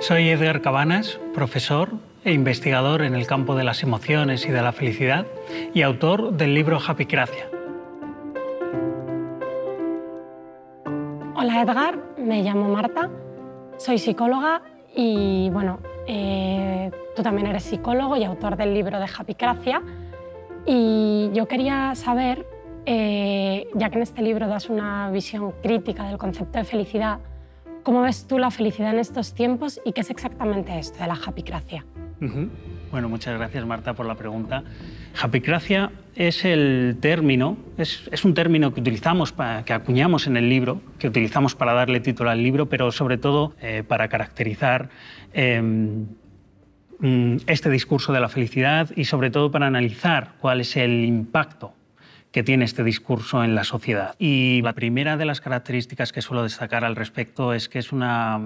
Soy Edgar Cabanas, profesor e investigador en el campo de las emociones y de la felicidad y autor del libro Gracia. Hola Edgar, me llamo Marta, soy psicóloga y bueno, eh, tú también eres psicólogo y autor del libro de Gracia y yo quería saber, eh, ya que en este libro das una visión crítica del concepto de felicidad, ¿Cómo ves tú la felicidad en estos tiempos y qué es exactamente esto de la japicracia? Bueno, muchas gracias Marta por la pregunta. Japicracia es el término, es, un término que utilizamos, que acuñamos en el libro, que utilizamos para darle título al libro, pero sobre todo eh, para caracterizar em, mm, este discurso de la felicidad y sobre todo para analizar cuál es el impacto que tiene este discurso en la sociedad. Y la primera de las características que suelo destacar al respecto es que es una,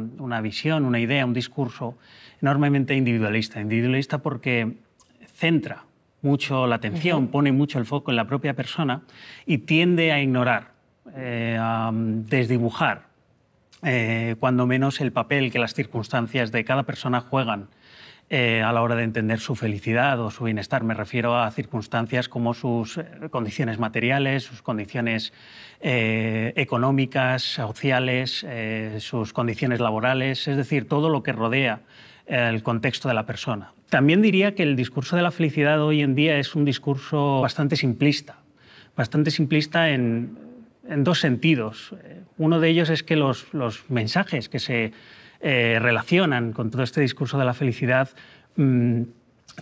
visión, una idea, un discurso enormemente individualista. Individualista porque centra mucho la atención, pone mucho el foco en la propia persona y tiende a ignorar, eh, a desdibujar, eh, cuando menos el papel que las circunstancias de cada persona juegan eh, a la hora de entender su felicidad o su bienestar. Me refiero a circunstancias como sus eh, condiciones materiales, sus condiciones eh, económicas, sociales, sus condiciones laborales, es decir, todo lo que rodea el contexto de la persona. También diría que el discurso de la felicidad hoy en día es un discurso bastante simplista, bastante simplista en, dos sentidos. Uno de ellos es que los mensajes que se eh, relacionan con todo este discurso de la felicidad mm,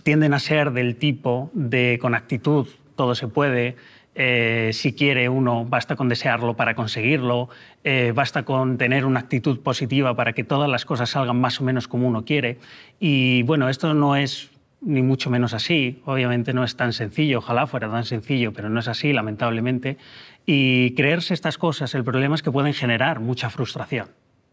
tienden a ser del tipo de con actitud todo se puede, eh, si quiere uno, basta con desearlo para conseguirlo, eh, basta con tener una actitud positiva para que todas las cosas salgan más o menos como uno quiere. Y bueno, esto no es ni mucho menos así, obviamente no es tan sencillo, ojalá fuera tan sencillo, pero no es así, lamentablemente. Y creerse estas cosas, el problema es que pueden generar mucha frustración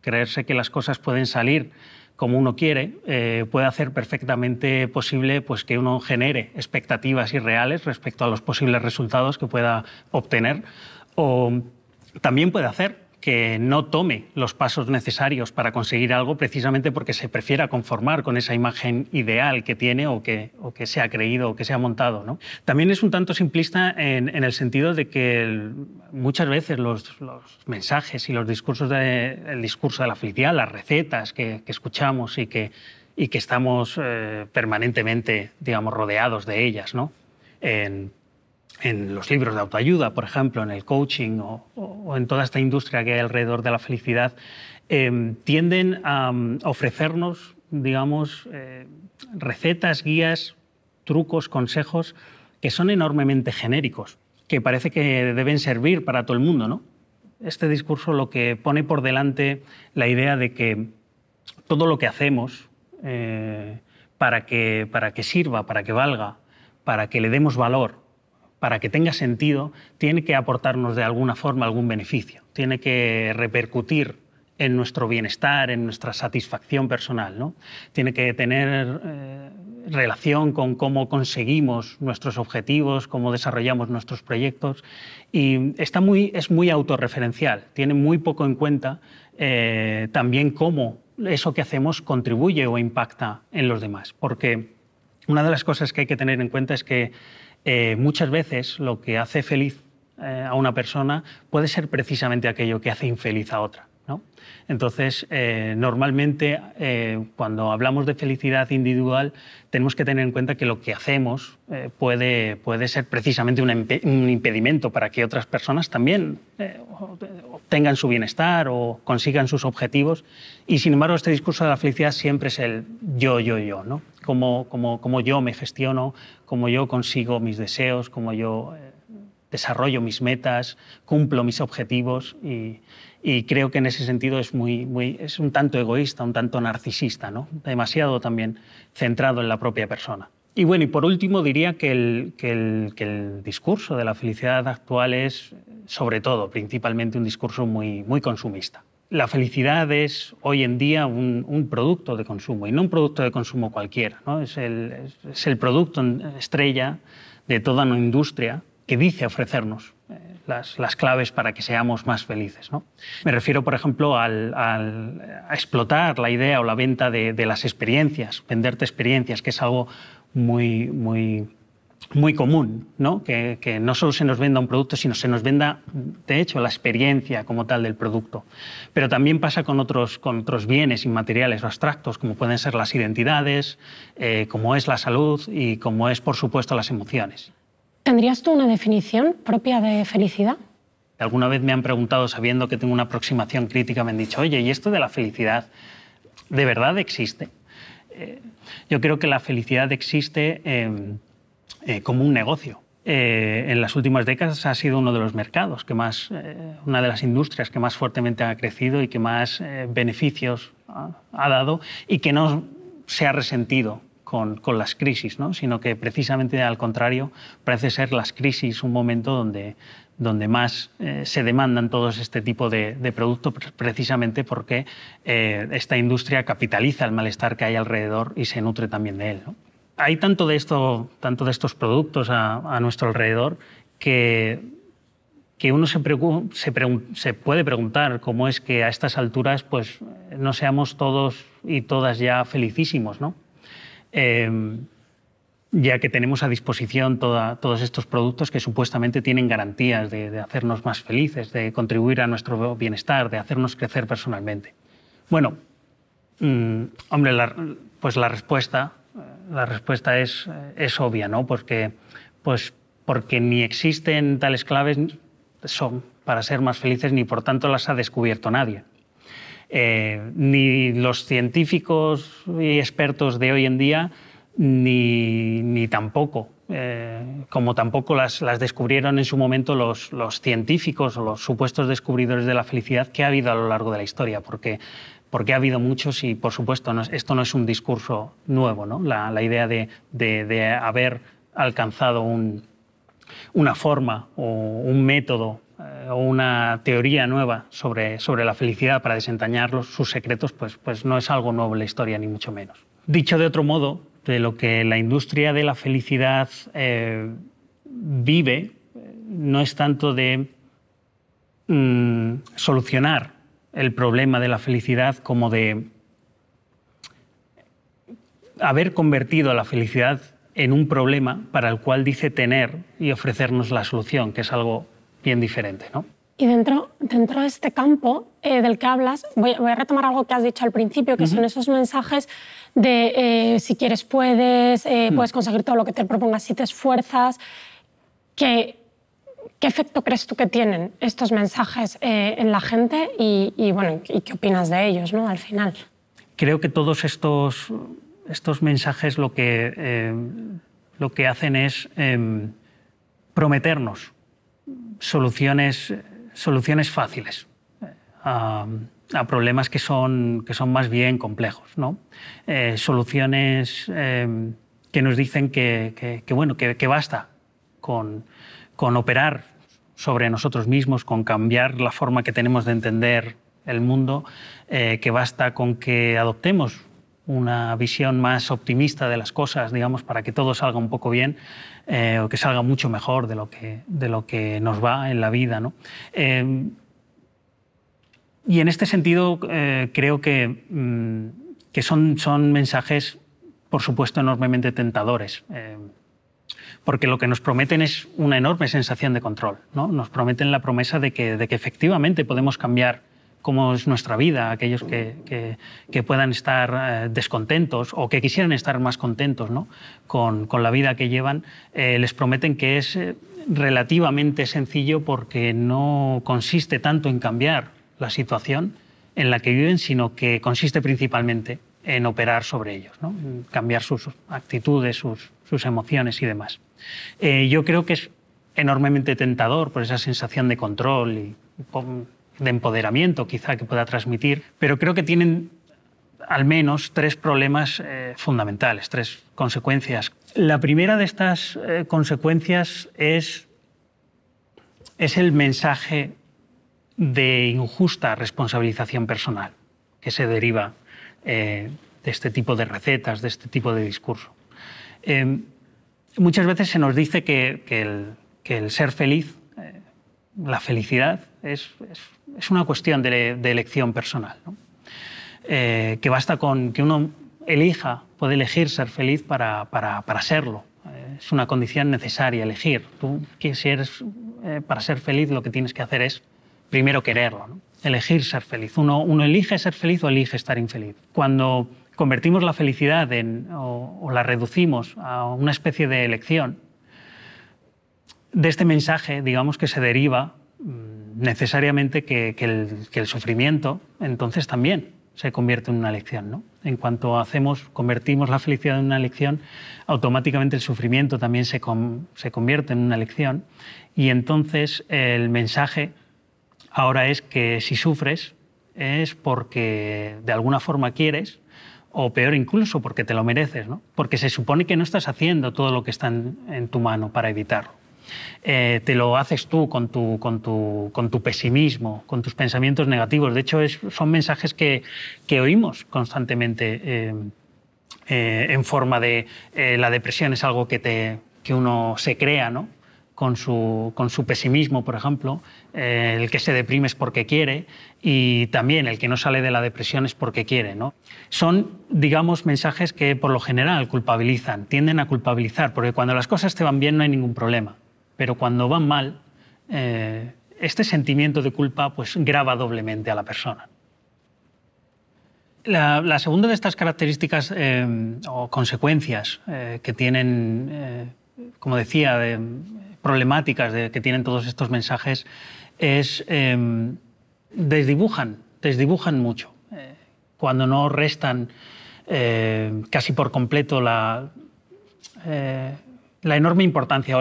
creerse que las cosas pueden salir como uno quiere, eh, puede hacer perfectamente posible pues, que uno genere expectativas irreales respecto a los posibles resultados que pueda obtener. O también puede hacer que no tome los pasos necesarios para conseguir algo precisamente porque se prefiera conformar con esa imagen ideal que tiene o que, o que se ha creído o que se ha montado. ¿no? También es un tanto simplista en, el sentido de que muchas veces los, mensajes y los discursos de, el discurso de la felicidad, las recetas que, escuchamos y que, y que estamos eh, permanentemente digamos, rodeados de ellas, ¿no? En, en los libros de autoayuda, por ejemplo, en el coaching o, en toda esta industria que hay alrededor de la felicidad, em, tienden a mm, ofrecernos, digamos, eh, recetas, guías, trucos, consejos que son enormemente genéricos, que parece que deben servir para todo el mundo, ¿no? Este discurso lo que pone por delante la idea de que todo lo que hacemos eh, para, para que sirva, para que valga, para que le demos valor, para que tenga sentido, tiene que aportarnos de alguna forma algún beneficio, tiene que repercutir en nuestro bienestar, en nuestra satisfacción personal. ¿no? Tiene que tener eh, relación con cómo conseguimos nuestros objetivos, cómo desarrollamos nuestros proyectos. Y está muy, es muy autorreferencial, tiene muy poco en cuenta eh, también cómo eso que hacemos contribuye o impacta en los demás. Porque una de las cosas que hay que tener en cuenta es que eh, muchas veces lo que hace feliz eh, a una persona puede ser precisamente aquello que hace infeliz a otra. Entonces, eh, normalmente eh, cuando hablamos de felicidad individual, tenemos que tener en cuenta que lo que hacemos eh, puede, puede ser precisamente un, impedimento para que otras personas también obtengan su bienestar o consigan sus objetivos. Y sin embargo, este discurso de la felicidad siempre es el yo, yo, yo, ¿no? Como, yo me gestiono, como yo consigo mis deseos, como yo desarrollo mis metas, cumplo mis objetivos y y creo que en ese sentido es, muy, es un tanto egoísta, un tanto narcisista, ¿no? demasiado también centrado en la propia persona. Y bueno, y por último diría que el, discurso de la felicidad actual es, sobre todo, principalmente un discurso muy, muy consumista. La felicidad es hoy en día un, producto de consumo, y no un producto de consumo cualquiera, es, el, es el producto estrella de toda una industria que dice ofrecernos las, claves para que seamos más felices. Me refiero, por ejemplo, al, a explotar la idea o la venta de, las experiencias, venderte experiencias, que es algo muy, muy, muy común, Que, no solo se nos venda un producto, sino se nos venda, de hecho, la experiencia como tal del producto. Pero también pasa con otros, con otros bienes inmateriales o abstractos, como pueden ser las identidades, eh, como es la salud y como es, por supuesto, las emociones. ¿Tendrías tú una definición propia de felicidad? Alguna vez me han preguntado, sabiendo que tengo una aproximación crítica, me han dicho, oye, ¿y esto de la felicidad de verdad existe? Eh, yo creo que la felicidad existe em, eh, como un negocio. Eh, en las últimas décadas ha sido uno de los mercados que una de las industrias que más fuertemente ha crecido y que más beneficios ha dado y que no se ha resentido con, las crisis, sino que precisamente al contrario, parece ser las crisis un momento donde, donde más eh, se demandan todos este tipo de, productos, precisamente porque eh, esta industria capitaliza el malestar que hay alrededor y se nutre también de él. Hay tanto de, esto, tanto de estos productos a, nuestro alrededor que, que uno se, se, puede preguntar cómo es que a estas alturas pues, no seamos todos y todas ya felicísimos, ¿no? Em, ya que tenemos a disposición todos estos productos que supuestamente tienen garantías de, hacernos más felices, de contribuir a nuestro bienestar, de hacernos crecer personalmente. Bueno, mm, hombre, pues la respuesta, eh, eh, es, obvia, ¿no? Porque, pues, porque ni existen tales claves para ser más felices ni por tanto las ha descubierto nadie. Eh, ni los científicos y expertos de hoy en día, ni, tampoco, eh, como tampoco las, descubrieron en su momento los, científicos o los supuestos descubridores de la felicidad que ha habido a lo largo de la historia, porque, ha habido muchos y, por supuesto, esto no es un discurso nuevo, la, idea de, haber alcanzado una forma o un método eh, o una teoría nueva sobre, sobre la felicidad para desentrañar sus secretos, pues, pues no es algo nuevo en la historia, ni mucho menos. Dicho de otro modo, de lo que la industria de la felicidad eh, vive eh, no es tanto de mm, solucionar el problema de la felicidad como de haber convertido la felicidad en un problema para el cual dice tener y ofrecernos la solución, que es algo bien diferente. Y dentro, dentro de este campo eh, del que hablas, voy, a retomar algo que has dicho al principio, que son esos mensajes de eh, si quieres puedes, eh, hmm. puedes conseguir todo lo que te propongas si te esfuerzas. ¿Qué efecto crees tú que tienen estos mensajes en la gente y, bueno, y qué opinas de ellos ¿no? al final? Creo que todos estos, estos mensajes lo que, lo que hacen es em, prometernos soluciones, soluciones fáciles a, problemas que son, que son más bien complejos. Eh, soluciones eh, que nos dicen que, bueno, que, basta con, operar sobre nosotros mismos, con cambiar la forma que tenemos de entender el mundo, eh, que basta con que adoptemos una visión más optimista de las cosas, digamos, para que todo salga un poco bien eh, o que salga mucho mejor de lo que, de lo que nos va en la vida. Eh, y en este sentido eh, creo mm, que, son, son mensajes, por supuesto, enormemente tentadores porque lo que nos prometen es una enorme sensación de control. ¿no? Nos prometen la promesa de que, de que efectivamente podemos cambiar cómo es nuestra vida, aquellos que, que, puedan estar eh, descontentos o que quisieran estar más contentos con, la vida que llevan, eh, les prometen que es eh, relativamente sencillo porque no consiste tanto en cambiar la situación en la que viven, sino que consiste principalmente en operar sobre ellos, cambiar sus actitudes, sus, emociones y demás. yo creo que es enormemente tentador por esa sensación de control y de empoderamiento quizá que pueda transmitir, pero creo que tienen al menos tres problemas eh, fundamentales, tres consecuencias. La primera de estas eh, consecuencias es, es el mensaje de injusta responsabilización personal que se deriva eh, de este tipo de recetas, de este tipo de discurso. muchas veces se nos dice que el ser feliz la felicidad es, una cuestión de, elección personal. Eh, que basta con que uno elija, puede elegir ser feliz para, serlo. Eh, es una condición necesaria elegir. Tú, si eres, eh, para ser feliz, lo que tienes que hacer es primero quererlo, elegir ser feliz. Uno, elige ser feliz o elige estar infeliz. Cuando convertimos la felicidad o la reducimos a una especie de elección, de este mensaje, digamos que se deriva mm, necesariamente que, el, sufrimiento entonces también se convierte en una lección. ¿no? En cuanto hacemos, convertimos la felicidad en una lección, automáticamente el sufrimiento también se, convierte en una lección y entonces el mensaje ahora es que si sufres es porque de alguna forma quieres o peor incluso porque te lo mereces, porque se supone que no estás haciendo todo lo que está en tu mano para evitarlo. Eh, te lo haces tú con tu, pesimismo, con tus pensamientos negativos. De hecho, son mensajes que, oímos constantemente eh, eh, en forma de la depresión es algo que, uno se crea, ¿no? Con su, pesimismo, por ejemplo. el que se deprime es porque quiere y también el que no sale de la depresión es porque quiere. Son, digamos, mensajes que por lo general culpabilizan, tienden a culpabilizar, porque cuando las cosas te van bien no hay ningún problema pero cuando van mal, eh, este sentimiento de culpa pues, grava doblemente a la persona. La, segunda de estas características eh, o consecuencias eh, que tienen, como decía, problemáticas que tienen todos estos mensajes es desdibujan, desdibujan mucho. cuando no restan casi por completo la, la enorme importancia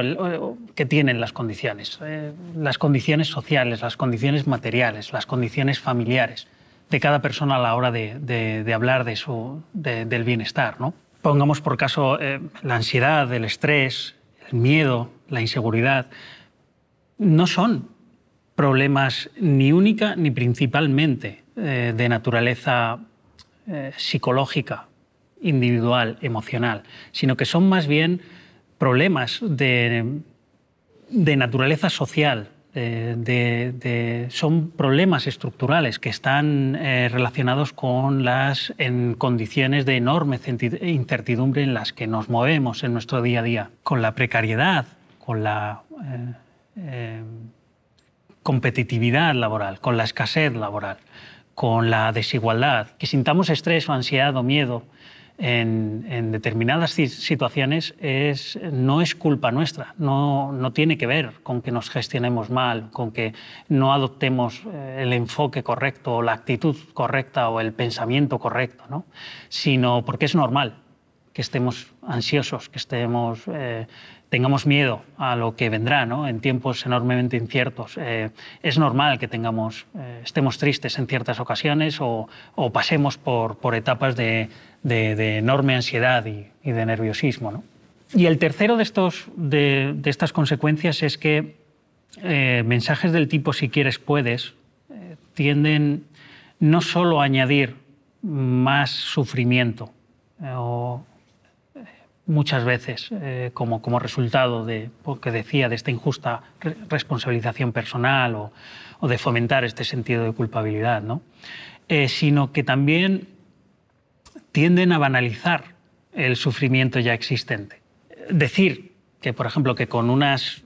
que tienen las condiciones, eh, las condiciones sociales, las condiciones materiales, las condiciones familiares de cada persona a la hora de, hablar de su, del bienestar. Pongamos por caso eh, la ansiedad, el estrés, el miedo, la inseguridad, no son problemas ni única ni principalmente eh, de naturaleza psicológica, individual, emocional, sino que son más bien problemas de, naturaleza social, son problemas estructurales que están eh, relacionados con las en condiciones de enorme incertidumbre en las que nos movemos en nuestro día a día, con la precariedad, con la eh, eh, competitividad laboral, con la escasez laboral, con la desigualdad, que sintamos estrés o ansiedad o miedo en, determinadas situaciones es, no es culpa nuestra, no, no tiene que ver con que nos gestionemos mal, con que no adoptemos eh, el enfoque correcto o la actitud correcta o el pensamiento correcto, sino porque es normal que estemos ansiosos, que estemos... Eh, tengamos miedo a lo que vendrá en tiempos enormemente inciertos. Eh, es normal que tengamos, estemos tristes en ciertas ocasiones o, o pasemos por, por etapas de, de, enorme ansiedad y, de nerviosismo. Y el tercero de, estos, de, estas consecuencias es que eh, mensajes del tipo si quieres puedes eh, tienden no solo a añadir más sufrimiento eh, o muchas veces como, resultado de lo que decía de esta injusta responsabilización personal o, de fomentar este sentido de culpabilidad, ¿no? sino que también tienden a banalizar el sufrimiento ya existente. Decir que, por ejemplo, que con unas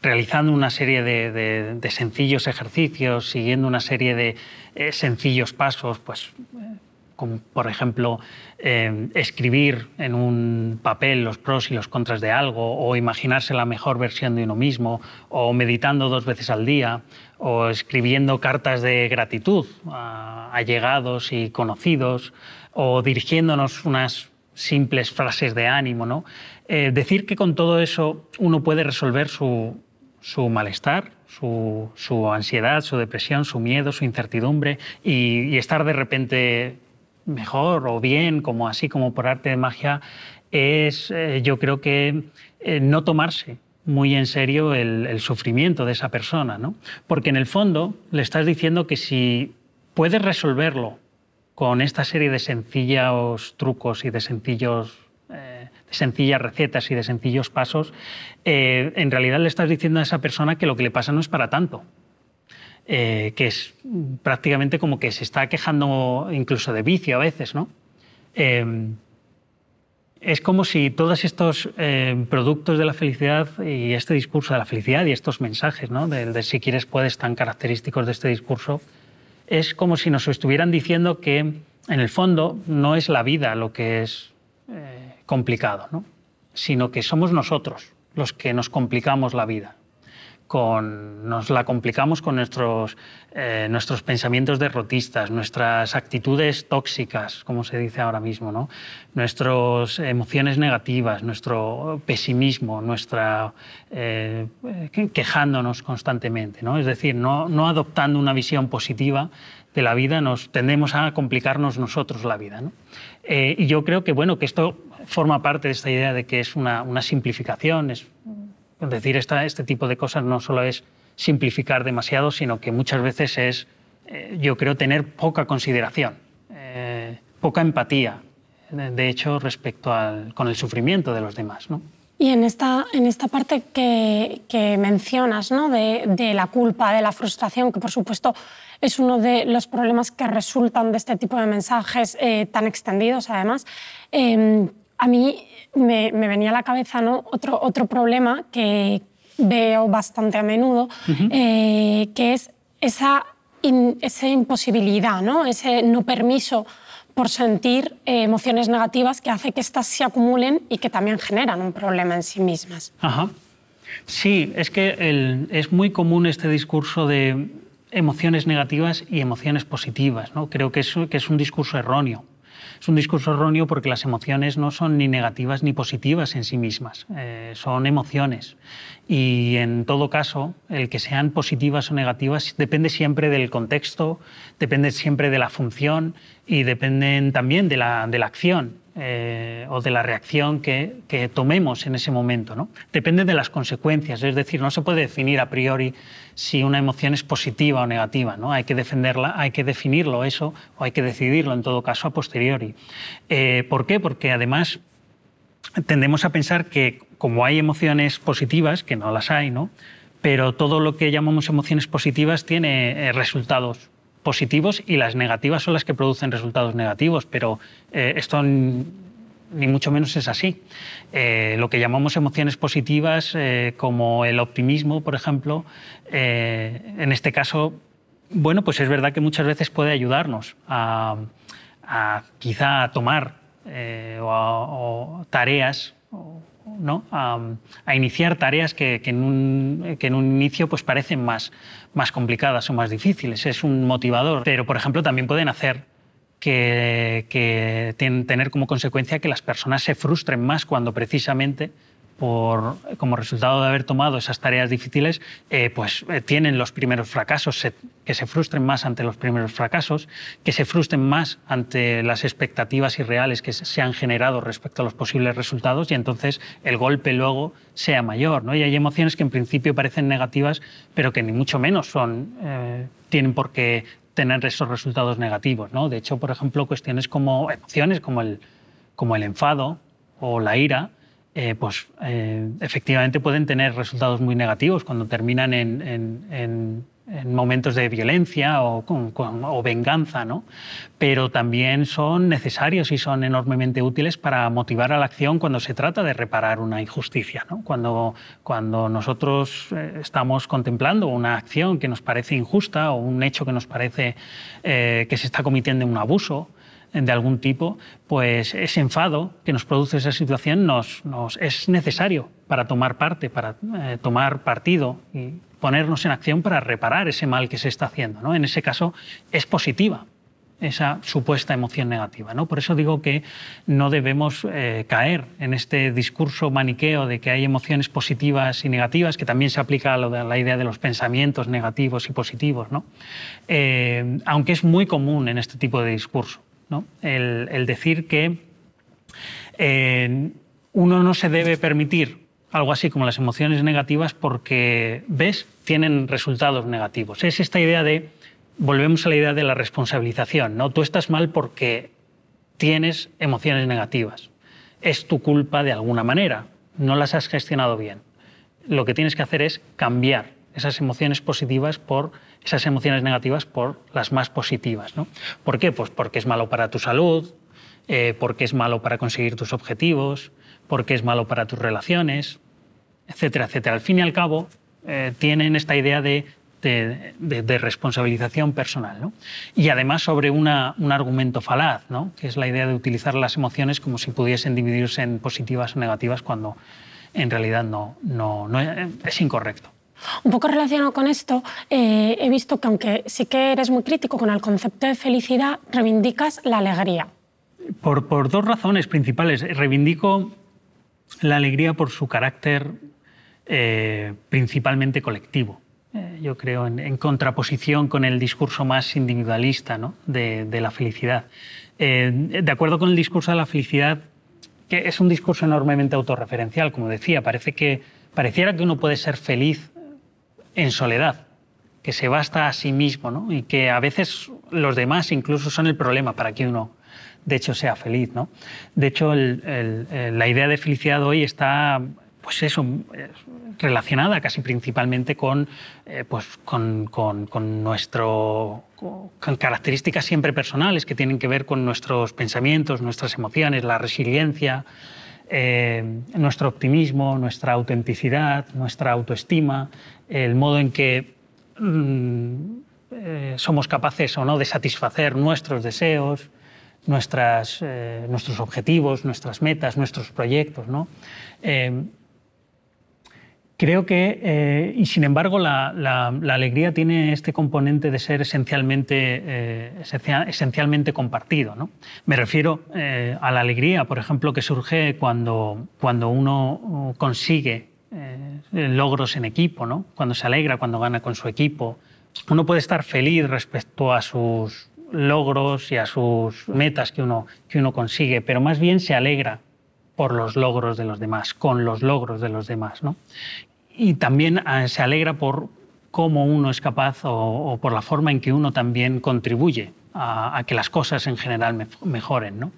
realizando una serie de, sencillos ejercicios, siguiendo una serie de eh, sencillos pasos, pues eh, como por ejemplo eh, escribir en un papel los pros y los contras de algo, o imaginarse la mejor versión de uno mismo, o meditando dos veces al día, o escribiendo cartas de gratitud a allegados y conocidos, o dirigiéndonos unas simples frases de ánimo. ¿no? Eh, decir que con todo eso uno puede resolver su, malestar, su, ansiedad, su depresión, su miedo, su incertidumbre y, estar de repente mejor o bien, como así como por arte de magia, es eh, yo creo que eh, no tomarse muy en serio el, sufrimiento de esa persona, porque en el fondo le estás diciendo que si puedes resolverlo con esta serie de sencillos trucos y de, sencillos, eh, de sencillas recetas y de sencillos pasos, eh, en realidad le estás diciendo a esa persona que lo que le pasa no es para tanto. Eh, que es prácticamente como que se está quejando incluso de vicio a veces, ¿no? Em, es como si todos estos productos de la felicidad y este discurso de la felicidad y estos mensajes, ¿no? de si quieres puedes tan característicos de este discurso, es como si nos estuvieran diciendo que en el fondo no es la vida lo que es eh, complicado, sino que somos nosotros los que nos complicamos la vida con, nos la complicamos con nuestros, eh, nuestros pensamientos derrotistas, nuestras actitudes tóxicas, como se dice ahora mismo, ¿no? nuestras emociones negativas, nuestro pesimismo, nuestra, eh, quejándonos constantemente. ¿no? Es decir, no, no, adoptando una visión positiva de la vida, nos tendemos a complicarnos nosotros la vida. Eh, y yo creo que, bueno, que esto forma parte de esta idea de que es una, una simplificación, es es decir, este tipo de cosas no solo es simplificar demasiado, sino que muchas veces es, eh, yo creo, tener poca consideración, eh, poca empatía, de hecho, respecto al, con el sufrimiento de los demás. Y en esta, en esta parte que, mencionas, ¿no? de, la culpa, de la frustración, que por supuesto es uno de los problemas que resultan de este tipo de mensajes eh, tan extendidos, además, em, a mí me, venía a la cabeza otro, otro problema que veo bastante a menudo, eh, que es esa, esa imposibilidad, ¿no? ese no permiso por sentir eh, emociones negativas que hace que estas se acumulen y que también generan un problema en sí mismas. Sí, es que es muy común este discurso de emociones negativas y emociones positivas. ¿no? Creo que que es un discurso erróneo. Es un discurso erróneo porque las emociones no son ni negativas ni positivas en sí mismas, eh, son emociones. Y en todo caso, el que sean positivas o negativas depende siempre del contexto, depende siempre de la función y dependen también de la, acción eh, o de la reacción que, tomemos en ese momento. ¿no? Depende de las consecuencias, es decir, no se puede definir a priori si una emoción es positiva o negativa. ¿no? Hay que defenderla, hay que definirlo eso o hay que decidirlo en todo caso a posteriori. Eh, ¿Por qué? Porque además tendemos a pensar que como hay emociones positivas, que no las hay, ¿no? pero todo lo que llamamos emociones positivas tiene eh, resultados positivos y las negativas son las que producen resultados negativos, pero eh, esto ni mucho menos es así. Eh, lo que llamamos emociones positivas, como el optimismo, por ejemplo, en este caso, bueno, pues es verdad que muchas veces puede ayudarnos a, quizá a tomar tareas o a, iniciar tareas que, en un, inicio pues parecen más, complicadas o más difíciles. Es un motivador, pero por ejemplo también pueden hacer que, tener como consecuencia que las personas se frustren más cuando precisamente como resultado de haber tomado esas tareas difíciles, eh, pues eh, tienen los primeros fracasos, que se frustren más ante los primeros fracasos, que se frustren más ante las expectativas irreales que se han generado respecto a los posibles resultados y entonces el golpe luego sea mayor. Y hay emociones que en principio parecen negativas, pero que ni mucho menos son, eh, tienen por qué tener esos resultados negativos. De hecho, por ejemplo, cuestiones como emociones como el, como el enfado o la ira, eh, pues eh, efectivamente pueden tener resultados muy negativos cuando terminan en, momentos de violencia o, venganza, ¿no? pero también son necesarios y son enormemente útiles para motivar a la acción cuando se trata de reparar una injusticia. Cuando, nosotros eh, estamos contemplando una acción que nos parece injusta o un hecho que nos parece que se está cometiendo un abuso, de algún tipo, pues ese enfado que nos produce esa situación nos, es necesario para tomar parte, para eh, tomar partido y ponernos en acción para reparar ese mal que se está haciendo. ¿no? En ese caso es positiva esa supuesta emoción negativa. ¿no? Por eso digo que no debemos eh, caer en este discurso maniqueo de que hay emociones positivas y negativas, que también se aplica a, la idea de los pensamientos negativos y positivos, eh, aunque es muy común en este tipo de discurso el, decir que eh, uno no se debe permitir algo así como las emociones negativas porque, ves, tienen resultados negativos. Es esta idea de, volvemos a la idea de la responsabilización, ¿no? Tú estás mal porque tienes emociones negativas. Es tu culpa de alguna manera, no las has gestionado bien. Lo que tienes que hacer es cambiar esas emociones positivas por esas emociones negativas por las más positivas. ¿no? ¿Por qué? Pues porque es malo para tu salud, eh, porque es malo para conseguir tus objetivos, porque es malo para tus relaciones, etcétera, etcétera. Al fin y al cabo, eh, tienen esta idea de, de, responsabilización personal. ¿no? Y además sobre un argumento falaz, ¿no? que es la idea de utilizar las emociones como si pudiesen dividirse en positivas o negativas cuando en realidad no, no, no eh, es incorrecto. Un poco relacionado con esto, eh, he visto que aunque sí que eres muy crítico con el concepto de felicidad, reivindicas la alegría. Por, dos razones principales. Reivindico la alegría por su carácter eh, principalmente colectivo. Eh, yo creo en, contraposición con el discurso más individualista de, de, la felicidad. de acuerdo con el discurso de la felicidad, que es un discurso enormemente autorreferencial, como decía, parece que pareciera que uno puede ser feliz en soledad, que se basta a sí mismo y que a veces los demás incluso son el problema para que uno de hecho sea feliz. ¿no? De hecho, eh, la idea de felicidad hoy está pues eso, relacionada casi principalmente con, eh, pues con, nuestro, características siempre personales que tienen que ver con nuestros pensamientos, nuestras emociones, la resiliencia, eh, nuestro optimismo, nuestra autenticidad, nuestra autoestima, el modo en que mm, eh, somos capaces o no de satisfacer nuestros deseos, nuestras, eh, nuestros objetivos, nuestras metas, nuestros proyectos. ¿no? Eh, creo que, y sin embargo, la, alegría tiene este componente de ser esencialmente, esencialmente compartido. ¿no? Me refiero a la alegría, por ejemplo, que surge cuando, cuando uno consigue eh, logros en equipo, ¿no? cuando se alegra, cuando gana con su equipo. Uno puede estar feliz respecto a sus logros y a sus metas que uno, que uno consigue, pero más bien se alegra por los logros de los demás, con los logros de los demás. ¿no? Y también ah, se alegra por cómo uno es capaz o, por la forma en que uno también contribuye a, a que las cosas en general mejoren. ¿no?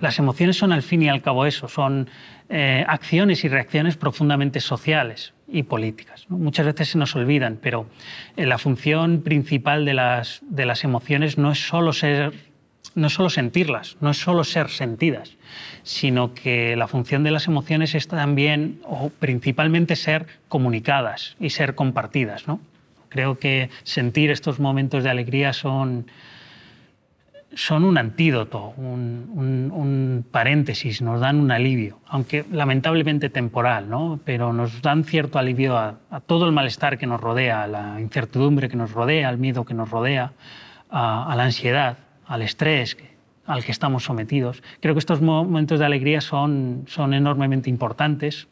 las emociones son al fin y al cabo eso, son eh, acciones y reacciones profundamente sociales y políticas. Muchas veces se nos olvidan, pero eh, la función principal de las, de las emociones no es solo ser no sentirlas, no es solo ser sentidas, sino que la función de las emociones es también o principalmente ser comunicadas y ser compartidas. Creo que sentir estos momentos de alegría son, son un antídoto, un, paréntesis, nos dan un alivio, aunque lamentablemente temporal, ¿no? pero nos dan cierto alivio a, todo el malestar que nos rodea, a la incertidumbre que nos rodea, al miedo que nos rodea, a, la ansiedad, al estrés al que estamos sometidos. Creo que estos momentos de alegría son, enormemente importantes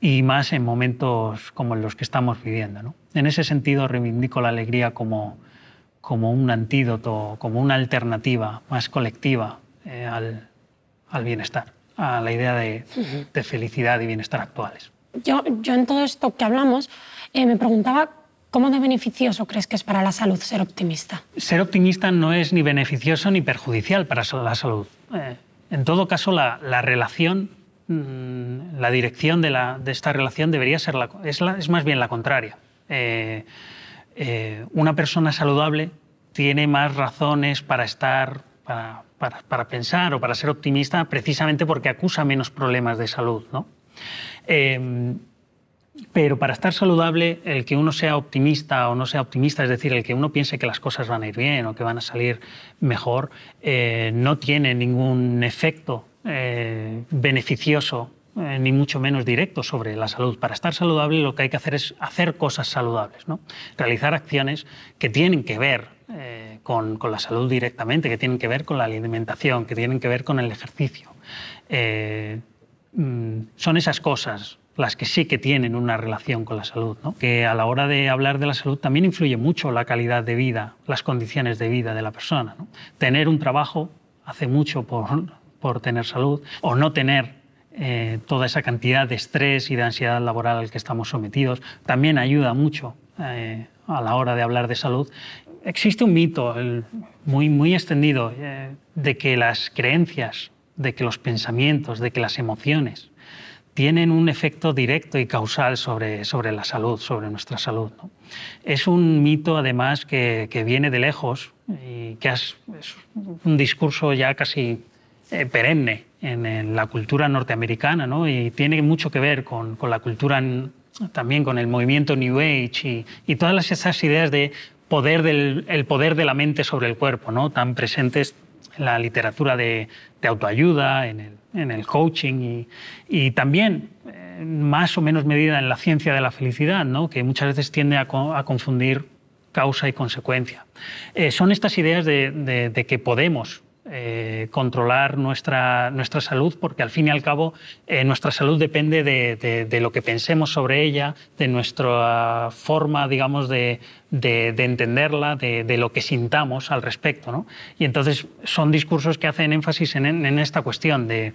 y más en momentos como los que estamos viviendo. En ese sentido reivindico la alegría como, como un antídoto, como una alternativa más colectiva eh, al, al, bienestar, a la idea de, de, felicidad y bienestar actuales. Yo, yo en todo esto que hablamos eh, me preguntaba ¿Cómo de beneficioso crees que es para la salud ser optimista? Ser optimista no es ni beneficioso ni perjudicial para la salud. Eh, en todo caso, la, la relación, mm, la dirección de, la, de, esta relación debería ser la es, la, es, más bien la contraria. Eh, una persona saludable tiene más razones para estar, para, para, pensar o para ser optimista, precisamente porque acusa menos problemas de salud. ¿no? Em, pero para estar saludable, el que uno sea optimista o no sea optimista, es decir, el que uno piense que las cosas van a ir bien o que van a salir mejor, eh, no tiene ningún efecto eh, beneficioso eh, ni mucho menos directo sobre la salud. Para estar saludable lo que hay que hacer es hacer cosas saludables, ¿no? realizar acciones que tienen que ver eh, con, la salud directamente, que tienen que ver con la alimentación, que tienen que ver con el ejercicio. Eh, mm, son esas cosas las que sí que tienen una relación con la salud, ¿no? que a la hora de hablar de la salud también influye mucho la calidad de vida, las condiciones de vida de la persona. Tener un trabajo hace mucho por tener salud, o no tener eh, toda esa cantidad de estrés y de ansiedad laboral al que estamos sometidos. También ayuda mucho eh, a la hora de hablar de salud. Existe un mito muy, muy extendido eh, de que las creencias, de que los pensamientos, de que las emociones tienen un efecto directo y causal sobre, la salud, sobre nuestra salud. Es un mito, además, que, viene de lejos y que es un discurso ya casi perenne en, la cultura norteamericana, ¿no? Y tiene mucho que ver con, con la cultura, también con el movimiento New Age y, y todas esas ideas de poder del, el poder de la mente sobre el cuerpo, ¿no? Tan presentes en la literatura de, de autoayuda, en el, en el, coaching y, y también más o menos medida en la ciencia de la felicidad, ¿no? que muchas veces tiende a, confundir causa y consecuencia. Eh, son estas ideas de, de, de que podemos eh, controlar nuestra, nuestra salud, porque al fin y al cabo eh, nuestra salud depende de, lo que pensemos sobre ella, de nuestra forma, digamos, de, entenderla, de, lo que sintamos al respecto. Y entonces son discursos que hacen énfasis en, esta cuestión de,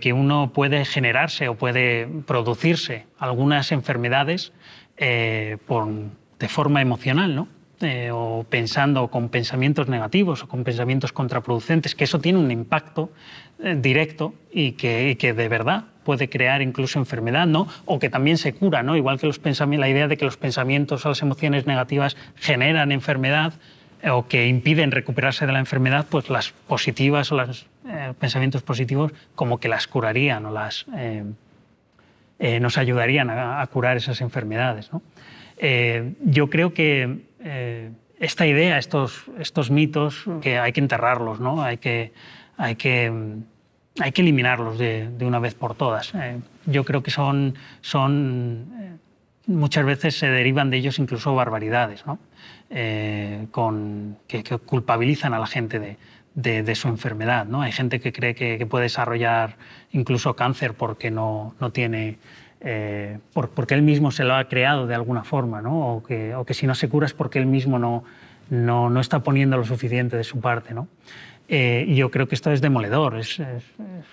que uno puede generarse o puede producirse algunas enfermedades eh, por, de forma emocional, ¿no? Eh, o pensando con pensamientos negativos o con pensamientos contraproducentes, que eso tiene un impacto eh, directo y que, de verdad puede crear incluso enfermedad, ¿no? O que también se cura, ¿no? Igual que los la idea de que los pensamientos o las emociones negativas generan enfermedad eh, o que impiden recuperarse de la enfermedad, pues las positivas o los pensamientos positivos como que las curarían o las nos ayudarían a, a, curar esas enfermedades. ¿no? yo creo que eh, esta idea, estos, estos mitos, que hay que enterrarlos, ¿no? hay, que, hay, que, hay que eliminarlos de, una vez por todas. Eh, yo creo que son, son eh, muchas veces se derivan de ellos incluso barbaridades, que, culpabilizan a la gente de, su enfermedad. ¿no? Hay gente que cree que, puede desarrollar incluso cáncer porque no, no tiene eh, por, porque él mismo se lo ha creado de alguna forma, ¿no? o, que, si no se cura es porque él mismo no, no, no está poniendo lo suficiente de su parte. ¿no? Eh, y yo creo que esto es demoledor, es, es,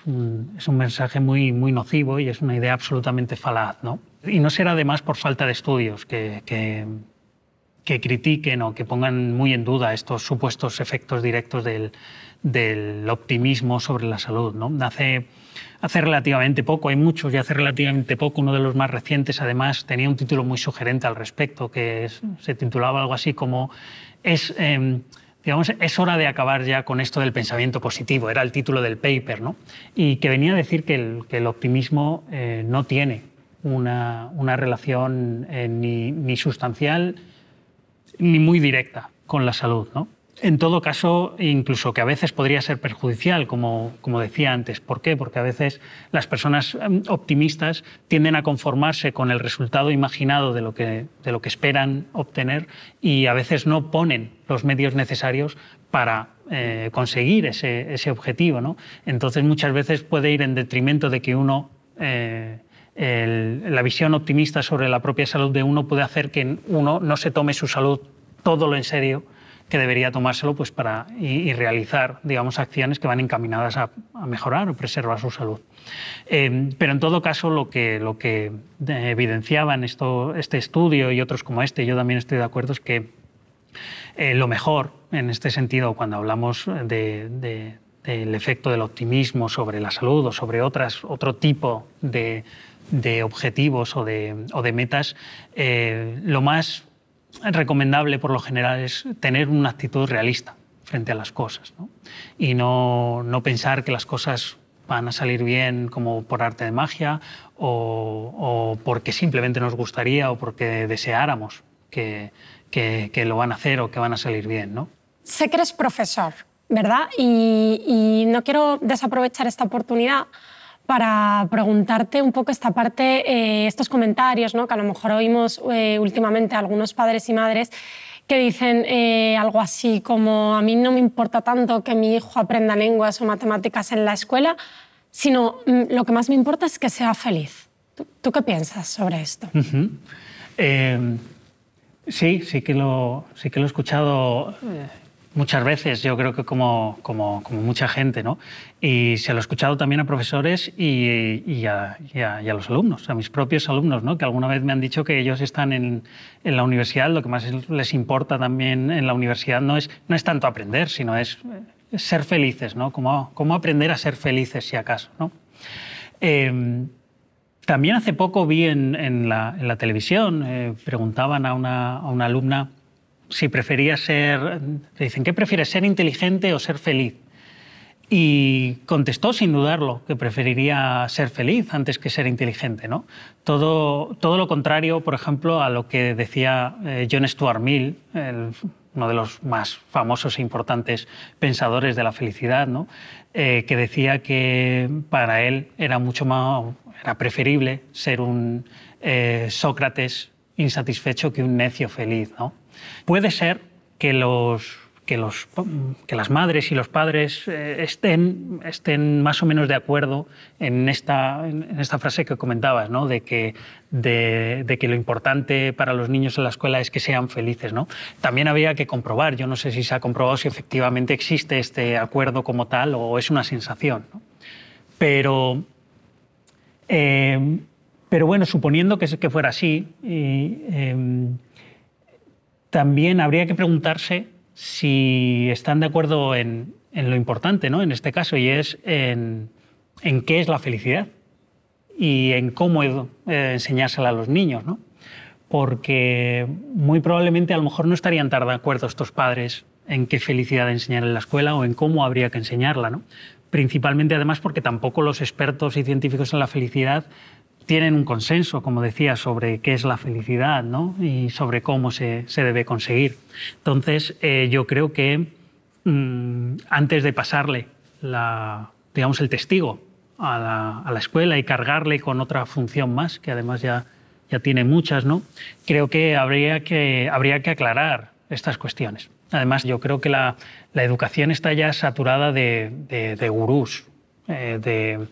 un, mensaje muy, muy nocivo y es una idea absolutamente falaz. ¿no? Y no será además por falta de estudios que, que critiquen o que pongan muy en duda estos supuestos efectos directos del, del optimismo sobre la salud. ¿no? Hace, hace relativamente poco, hay muchos, y hace relativamente poco, uno de los más recientes además tenía un título muy sugerente al respecto, que se titulaba algo así como es, em, digamos, es hora de acabar ya con esto del pensamiento positivo, era el título del paper, ¿no? y que venía a decir que el, optimismo eh, no tiene una, relación eh, ni, ni sustancial ni muy directa con la salud. ¿no? En todo caso, incluso que a veces podría ser perjudicial, como, decía antes. ¿Por qué? Porque a veces las personas em, optimistas tienden a conformarse con el resultado imaginado de lo que, de lo que esperan obtener y a veces no ponen los medios necesarios para eh, conseguir ese, objetivo. Entonces, muchas veces puede ir en detrimento de que uno... Eh, la visión optimista sobre la propia salud de uno puede hacer que uno no se tome su salud todo lo en serio que debería tomárselo pues para, y, realizar digamos, acciones que van encaminadas a, mejorar o preservar su salud. Em, pero en todo caso, lo que, lo que eh, evidenciaban esto, este estudio y otros como este, yo también estoy de acuerdo, es que eh, lo mejor en este sentido, cuando hablamos del efecto del optimismo sobre la salud o sobre otras, otro tipo de, objetivos o de, o de metas, eh, lo más recomendable por lo general es tener una actitud realista frente a las cosas y no, pensar que las cosas van a salir bien como por arte de magia o, porque simplemente nos gustaría o porque deseáramos que, lo van a hacer o que van a salir bien. ¿no? Sé que eres profesor, ¿verdad? y no quiero desaprovechar esta oportunidad para preguntarte un poco esta parte, eh, estos comentarios ¿no? que a lo mejor oímos eh, últimamente algunos padres y madres que dicen eh, algo así como a mí no me importa tanto que mi hijo aprenda lenguas o matemáticas en la escuela, sino mm, lo que más me importa es que sea feliz. ¿Tú, qué piensas sobre esto? sí, sí que, lo, sí que lo he escuchado muchas veces, yo creo que como, mucha gente, ¿no? Y se lo he escuchado también a profesores y, a, los alumnos, a mis propios alumnos, ¿no? Que alguna vez me han dicho que ellos están en, la universidad, lo que más les importa también en la universidad no es, no es tanto aprender, sino es ser felices, ¿no? Cómo, aprender a ser felices, si acaso, ¿no? Em, también hace poco vi en, la, televisión, eh, preguntaban a una, a una alumna si prefería ser, le dicen, ¿qué prefieres, ser inteligente o ser feliz? Y contestó sin dudarlo, que preferiría ser feliz antes que ser inteligente. Todo, lo contrario, por ejemplo, a lo que decía eh, John Stuart Mill, uno de los más famosos e importantes pensadores de la felicidad, eh, que decía que para él era mucho más era preferible ser un eh, Sócrates insatisfecho que un necio feliz. Puede ser que los que, las madres y los padres eh, estén, estén más o menos de acuerdo en esta, frase que comentabas, ¿no? de, que, lo importante para los niños en la escuela es que sean felices. También había que comprobar, yo no sé si se ha comprobado si efectivamente existe este acuerdo como tal o es una sensación. Pero, eh, pero bueno, suponiendo que, que fuera así, em, también habría que preguntarse si están de acuerdo en, lo importante, ¿no? en este caso, y es en, qué es la felicidad y en cómo eh, enseñársela a los niños. ¿no? Porque muy probablemente a lo mejor no estarían tan de acuerdo estos padres en qué felicidad enseñar en la escuela o en cómo habría que enseñarla. ¿no? Principalmente además porque tampoco los expertos y científicos en la felicidad tienen un consenso, como decía, sobre qué es la felicidad ¿no? y sobre cómo se, se debe conseguir. Entonces, eh, yo creo que mm, antes de pasarle la, digamos, el testigo a la, a la, escuela y cargarle con otra función más, que además ya, ya tiene muchas, ¿no? creo que habría, que habría que aclarar estas cuestiones. Además, yo creo que la, la educación está ya saturada de, de, gurús, eh, de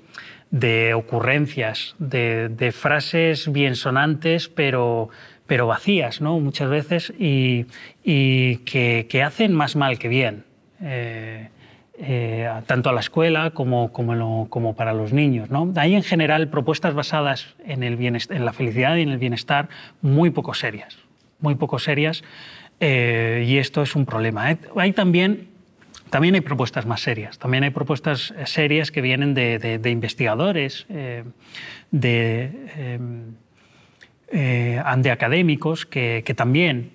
de ocurrencias, de, frases bien sonantes, pero, pero vacías, ¿no? Muchas veces, y, que, hacen más mal que bien, eh, eh, tanto a la escuela como, como, para los niños, Hay en general propuestas basadas en, el en la felicidad y en el bienestar muy poco serias, muy poco serias, eh, y esto es un problema. Hay también también hay propuestas más serias, también hay propuestas eh, serias que vienen de, investigadores, eh, eh, de, académicos que, también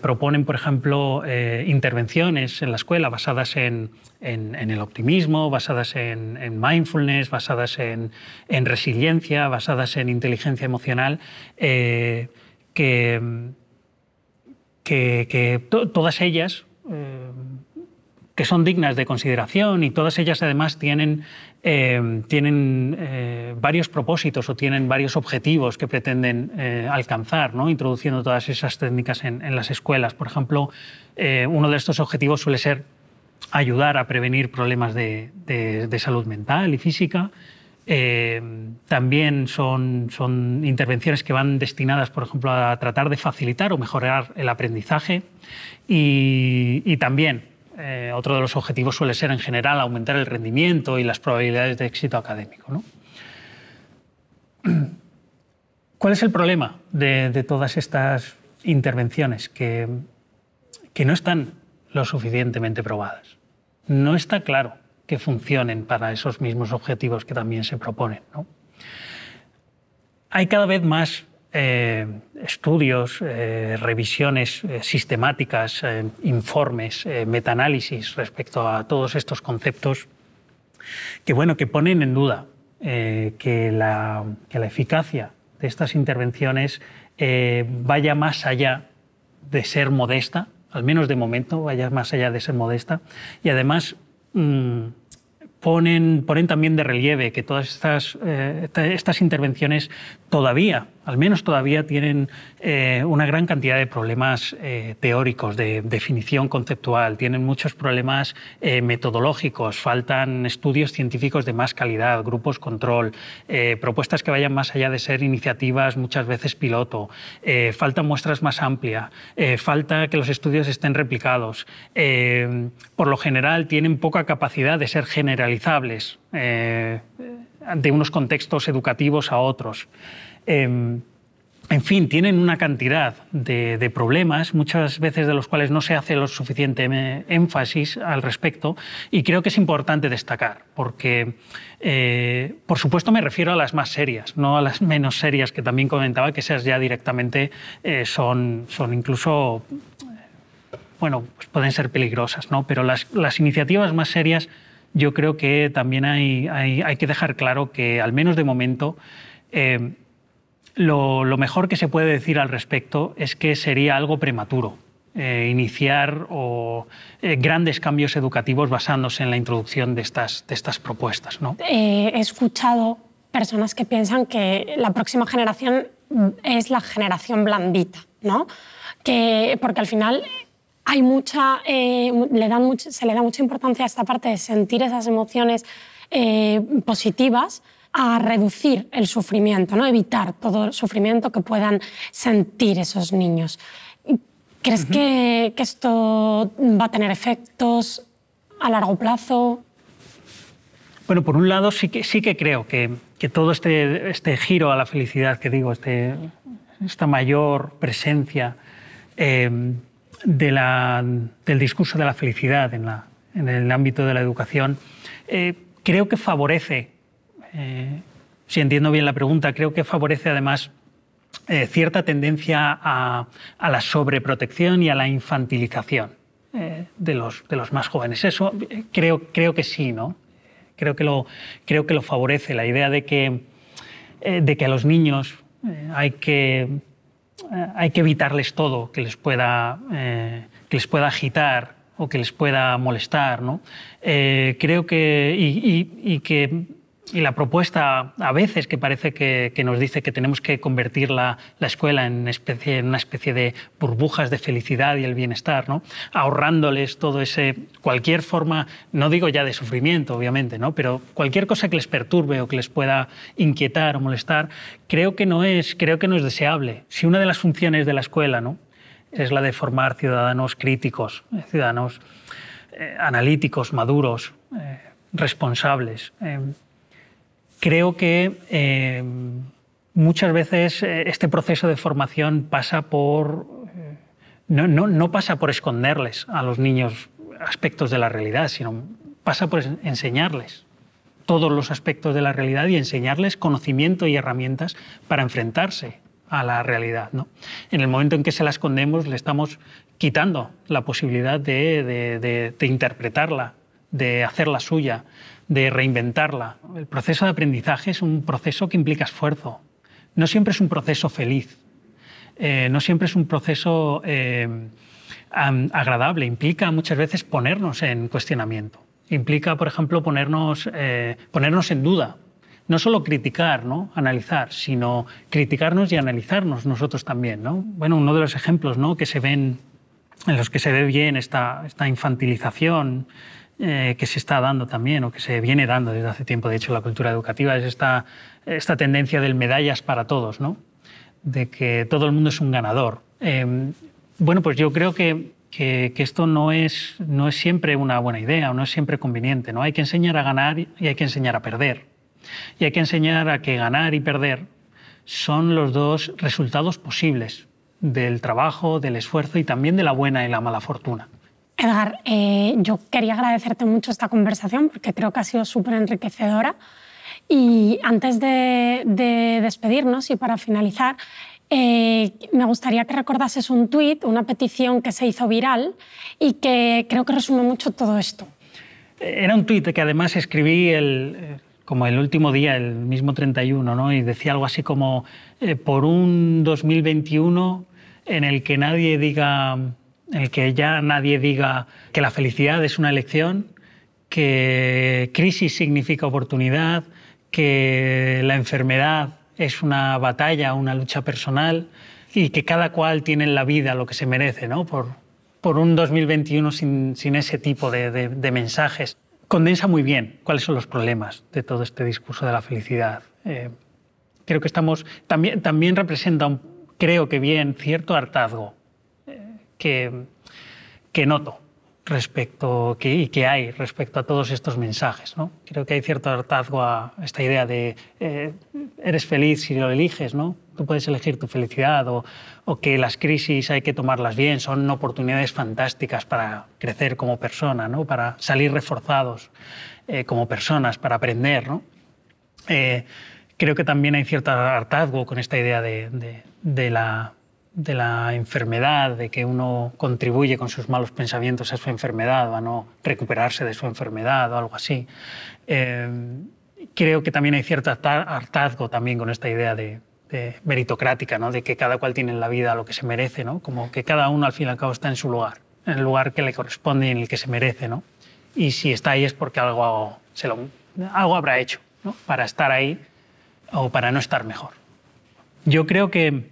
proponen, por ejemplo, intervenciones en la escuela basadas en, el optimismo, basadas en, mindfulness, basadas en, resiliencia, basadas en inteligencia emocional, que, todas ellas que son dignas de consideración y todas ellas además tienen, eh, tienen eh, varios propósitos o tienen varios objetivos que pretenden eh, alcanzar, introduciendo todas esas técnicas en, las escuelas. Por ejemplo, uno de estos objetivos suele ser ayudar a prevenir problemas de, salud mental y física. también son, son, intervenciones que van destinadas, por ejemplo, a tratar de facilitar o mejorar el aprendizaje y también eh, otro de los objetivos suele ser en general aumentar el rendimiento y las probabilidades de éxito académico. ¿Cuál es el problema de, todas estas intervenciones que, no están lo suficientemente probadas? No está claro que funcionen para esos mismos objetivos que también se proponen. Hay cada vez más eh, estudios, eh, revisiones eh, sistemáticas, informes, metaanálisis respecto a todos estos conceptos que, bueno, que ponen en duda que la, eficacia de estas intervenciones vaya más allá de ser modesta, al menos de momento, vaya más allá de ser modesta, y además mm, ponen, ponen también de relieve que todas estas, estas intervenciones todavía al menos todavía tienen eh, una gran cantidad de problemas eh, teóricos, de definición conceptual, tienen muchos problemas eh, metodológicos, faltan estudios científicos de más calidad, grupos control, propuestas que vayan más allá de ser iniciativas muchas veces piloto, faltan muestras más amplias, falta que los estudios estén replicados. por lo general tienen poca capacidad de ser generalizables de unos contextos educativos a otros. Em, en fin, tienen una cantidad de, problemas, muchas veces de los cuales no se hace lo suficiente em, énfasis al respecto, y creo que es importante destacar, porque, eh, por supuesto, me refiero a las más serias, no a las menos serias que también comentaba, que esas ya directamente eh, son, son incluso, bueno, pues pueden ser peligrosas, ¿no? Pero las, iniciativas más serias, yo creo que también hay, hay, que dejar claro que, al menos de momento, em, lo, mejor que se puede decir al respecto es que sería algo prematuro eh, iniciar eh, grandes cambios educativos basándose en la introducción de estas, de estas propuestas. ¿no? Eh, he escuchado personas que piensan que la próxima generación es la generación blandita, ¿no? que, porque al final hay mucha, se le da mucha importancia a esta parte de sentir esas emociones positivas a reducir el sufrimiento, ¿no? evitar todo el sufrimiento que puedan sentir esos niños. ¿Crees que, esto va a tener efectos a largo plazo? Bueno, por un lado sí que, sí que creo que, todo este, este, giro a la felicidad que digo, este, esta mayor presencia em, de del discurso de la felicidad en, el ámbito de la educación, eh, creo que favorece si entiendo bien la pregunta, creo que favorece además eh, cierta tendencia a, la sobreprotección y a la infantilización eh, de, los, de los más jóvenes. Eso eh, creo, creo que sí, ¿no? Creo que, lo, creo que lo favorece la idea de que, de que a los niños hay que hay que evitarles todo que les pueda, que les pueda agitar o que les pueda molestar. ¿no? creo que, y que y la propuesta a veces que parece que, nos dice que tenemos que convertir la, la escuela en, una especie de burbujas de felicidad y el bienestar, ¿no? ahorrándoles todo ese, cualquier forma, no digo ya de sufrimiento, obviamente, ¿no? pero cualquier cosa que les perturbe o que les pueda inquietar o molestar, creo que no es, creo que no es deseable. Si una de las funciones de la escuela ¿no? es la de formar ciudadanos críticos, eh, ciudadanos eh, analíticos, maduros, eh, responsables, Creo que eh, muchas veces eh, este proceso de formación pasa por... Eh, no, pasa por esconderles a los niños aspectos de la realidad, sino pasa por enseñarles todos los aspectos de la realidad y enseñarles conocimiento y herramientas para enfrentarse a la realidad. ¿no? En el momento en que se la escondemos, le estamos quitando la posibilidad de interpretarla, de hacerla suya, de reinventarla. El proceso de aprendizaje es un proceso que implica esfuerzo. No siempre es un proceso feliz, eh, no siempre es un proceso eh, agradable, implica muchas veces ponernos en cuestionamiento, implica, por ejemplo, ponernos, eh, ponernos en duda, no solo criticar, ¿no? analizar, sino criticarnos y analizarnos nosotros también. Bueno, uno de los ejemplos ¿no? que se ven, en los que se ve bien esta, esta infantilización, eh, que se está dando también, o que se viene dando desde hace tiempo, de hecho, la cultura educativa, es esta, esta tendencia del medallas para todos, ¿no? de que todo el mundo es un ganador. Eh, bueno, pues yo creo que, esto no es, no es siempre una buena idea, o no es siempre conveniente. ¿no? Hay que enseñar a ganar y hay que enseñar a perder. Y hay que enseñar a que ganar y perder son los dos resultados posibles del trabajo, del esfuerzo y también de la buena y la mala fortuna. Edgar, eh, yo quería agradecerte mucho esta conversación porque creo que ha sido súper enriquecedora. Y antes de, despedirnos y para finalizar, eh, me gustaría que recordases un tuit, una petición que se hizo viral y que creo que resume mucho todo esto. Eh, era un tuit que además escribí el, como el último día, el mismo 31, y decía algo así como, por un 2021 en el que nadie diga el que ya nadie diga que la felicidad es una elección, que crisis significa oportunidad, que la enfermedad es una batalla, una lucha personal y que cada cual tiene en la vida lo que se merece, ¿no? Por, por un 2021 sin, sin ese tipo de, mensajes. Condensa muy bien cuáles son los problemas de todo este discurso de la felicidad. Eh, creo que estamos. También, también representa, un, creo que bien, cierto hartazgo que, que noto respecto que, y que hay respecto a todos estos mensajes. ¿no? Creo que hay cierto hartazgo a esta idea de eh, eres feliz si lo eliges, ¿no? tú puedes elegir tu felicidad o, que las crisis hay que tomarlas bien, son oportunidades fantásticas para crecer como persona, ¿no? para salir reforzados eh, como personas, para aprender. ¿no? Eh, creo que también hay cierto hartazgo con esta idea de la de la enfermedad, de que uno contribuye con sus malos pensamientos a su enfermedad o a no recuperarse de su enfermedad o algo así. Eh, creo que también hay cierto hartazgo también con esta idea de, de meritocrática, ¿no? de que cada cual tiene en la vida lo que se merece, ¿no? como que cada uno al fin y al cabo está en su lugar, en el lugar que le corresponde y en el que se merece. ¿no? Y si está ahí es porque algo, se lo, algo habrá hecho para estar ahí o para no estar mejor. Yo creo que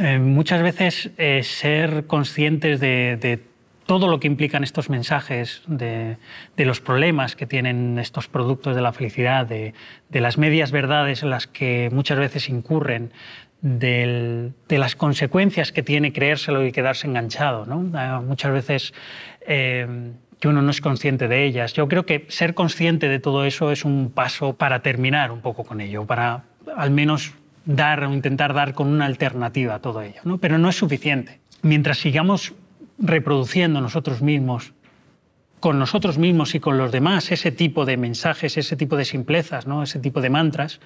eh, muchas veces eh, ser conscientes de, todo lo que implican estos mensajes, de, los problemas que tienen estos productos de la felicidad, de, las medias verdades en las que muchas veces incurren, de las consecuencias que tiene creérselo y quedarse enganchado. ¿no? Ah, muchas veces em, que uno no es consciente de ellas. Yo creo que ser consciente de todo eso es un paso para terminar un poco con ello, para al menos dar o intentar dar con una alternativa a todo ello. ¿no? Pero no es suficiente. Mientras sigamos reproduciendo nosotros mismos, con nosotros mismos y con los demás, ese tipo de mensajes, ese tipo de simplezas, ¿no? ese tipo de mantras,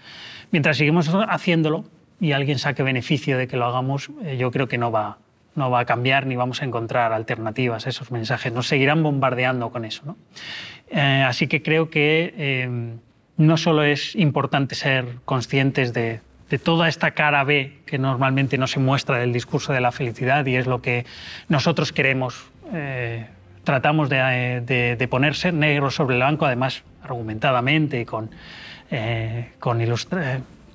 mientras sigamos haciéndolo y alguien saque beneficio de que lo hagamos, eh, yo creo que no va, no va a cambiar ni vamos a encontrar alternativas a esos mensajes. Nos seguirán bombardeando con eso. ¿no? Eh, así que creo que eh, no solo es importante ser conscientes de, de toda esta cara B que normalmente no se muestra del discurso de la felicidad y es lo que nosotros queremos, eh, tratamos eh, de, ponerse negro sobre el blanco, además argumentadamente con, eh,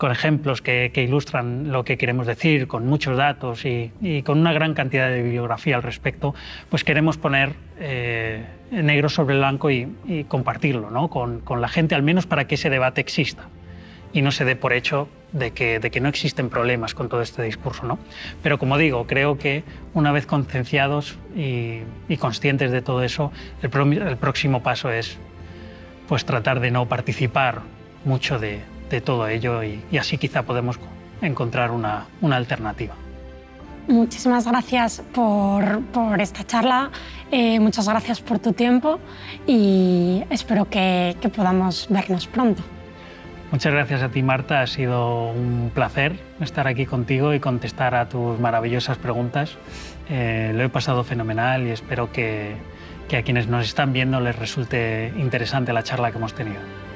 ejemplos que, ilustran lo que queremos decir, con muchos datos y, con una gran cantidad de bibliografía al respecto, pues queremos poner negro sobre blanco y, y compartirlo ¿no? con la gente, al menos para que ese debate exista y no se dé por hecho de que, de que no existen problemas con todo este discurso. ¿no? Pero como digo, creo que una vez concienciados y, y, conscientes de todo eso, el, próximo paso es pues, tratar de no participar mucho de, de todo ello y, así quizá podemos encontrar una, una alternativa. Muchísimas gracias por, por esta charla, eh, muchas gracias por tu tiempo y espero que podamos vernos pronto. Muchas gracias a ti, Marta. Ha sido un placer estar aquí contigo y contestar a tus maravillosas preguntas. Eh, lo he pasado fenomenal y espero que a quienes nos están viendo les resulte interesante la charla que hemos tenido.